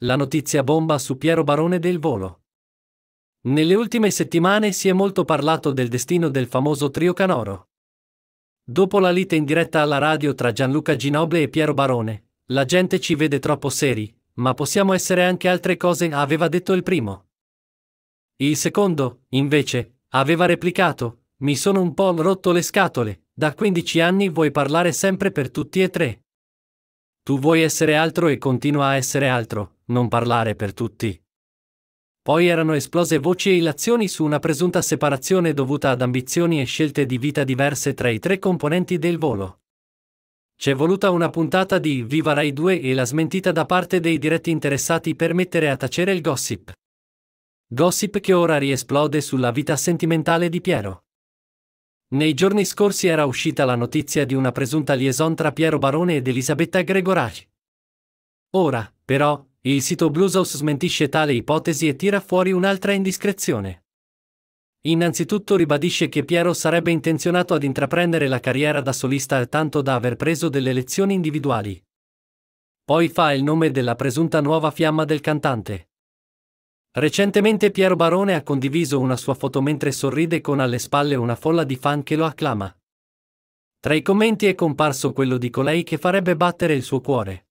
La notizia bomba su Piero Barone del Volo. Nelle ultime settimane si è molto parlato del destino del famoso trio Canoro. Dopo la lite in diretta alla radio tra Gianluca Ginoble e Piero Barone, la gente ci vede troppo seri, ma possiamo essere anche altre cose, aveva detto il primo. Il secondo, invece, aveva replicato, mi sono un po' rotto le scatole, da 15 anni vuoi parlare sempre per tutti e tre. Tu vuoi essere altro e continua a essere altro, non parlare per tutti. Poi erano esplose voci e illazioni su una presunta separazione dovuta ad ambizioni e scelte di vita diverse tra i tre componenti del volo. C'è voluta una puntata di Viva Rai 2 e la smentita da parte dei diretti interessati per mettere a tacere il gossip. Gossip che ora riesplode sulla vita sentimentale di Piero. Nei giorni scorsi era uscita la notizia di una presunta liaison tra Piero Barone ed Elisabetta Gregorai. Ora, però, il sito Bluesaus smentisce tale ipotesi e tira fuori un'altra indiscrezione. Innanzitutto ribadisce che Piero sarebbe intenzionato ad intraprendere la carriera da solista tanto da aver preso delle lezioni individuali. Poi fa il nome della presunta nuova fiamma del cantante. Recentemente Piero Barone ha condiviso una sua foto mentre sorride con alle spalle una folla di fan che lo acclama. Tra i commenti è comparso quello di colei che farebbe battere il suo cuore.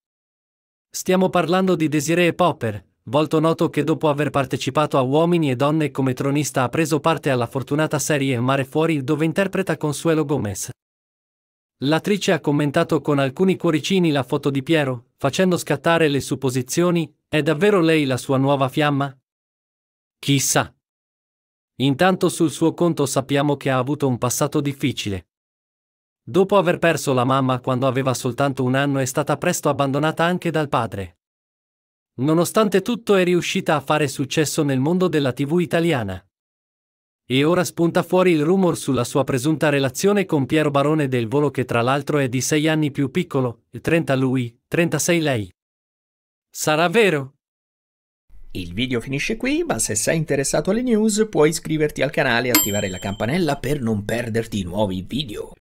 Stiamo parlando di Desiree Popper, volto noto che dopo aver partecipato a Uomini e Donne come tronista ha preso parte alla fortunata serie Mare Fuori dove interpreta Consuelo Gomez. L'attrice ha commentato con alcuni cuoricini la foto di Piero, facendo scattare le supposizioni, è davvero lei la sua nuova fiamma? Chissà. Intanto sul suo conto sappiamo che ha avuto un passato difficile. Dopo aver perso la mamma quando aveva soltanto un anno è stata presto abbandonata anche dal padre. Nonostante tutto è riuscita a fare successo nel mondo della tv italiana. E ora spunta fuori il rumor sulla sua presunta relazione con Piero Barone del Volo che tra l'altro è di 6 anni più piccolo, 30 lui, 36 lei. Sarà vero? Il video finisce qui, ma se sei interessato alle news puoi iscriverti al canale e attivare la campanella per non perderti nuovi video.